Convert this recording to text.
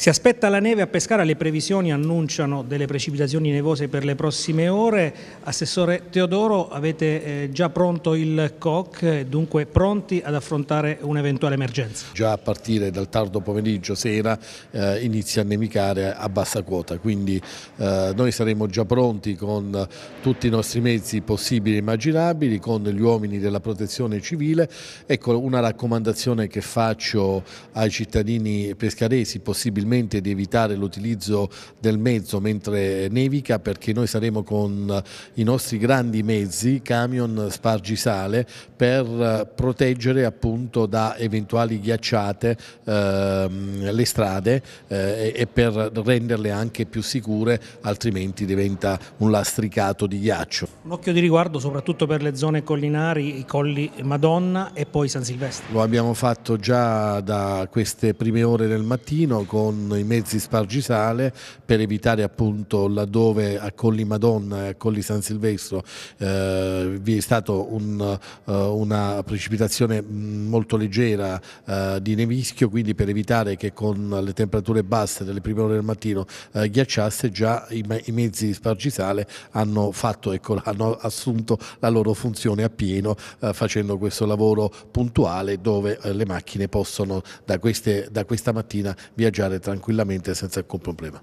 Si aspetta la neve a Pescara, le previsioni annunciano delle precipitazioni nevose per le prossime ore. Assessore Teodoro, avete eh, già pronto il COC, dunque pronti ad affrontare un'eventuale emergenza? Già a partire dal tardo pomeriggio, sera, eh, inizia a nevicare a bassa quota, quindi eh, noi saremo già pronti con tutti i nostri mezzi possibili e immaginabili, con gli uomini della protezione civile. Ecco una raccomandazione che faccio ai cittadini pescaresi, possibilmente probabilmente di evitare l'utilizzo del mezzo mentre nevica perché noi saremo con i nostri grandi mezzi, camion spargisale, per eh, proteggere appunto da eventuali ghiacciate ehm, le strade eh, e per renderle anche più sicure, altrimenti diventa un lastricato di ghiaccio. Un occhio di riguardo soprattutto per le zone collinari, i colli Madonna e poi San Silvestro. Lo abbiamo fatto già da queste prime ore del mattino con con i mezzi spargisale per evitare appunto laddove a Colli Madonna e a Colli San Silvestro eh, vi è stata un, uh, una precipitazione mm, molto leggera uh, di nevischio, quindi per evitare che con le temperature basse delle prime ore del mattino uh, ghiacciasse, già i, i mezzi spargisale hanno, fatto, ecco, hanno assunto la loro funzione appieno facendo questo lavoro puntuale dove le macchine possono da, queste, da questa mattina viaggiare tra tranquillamente senza alcun problema.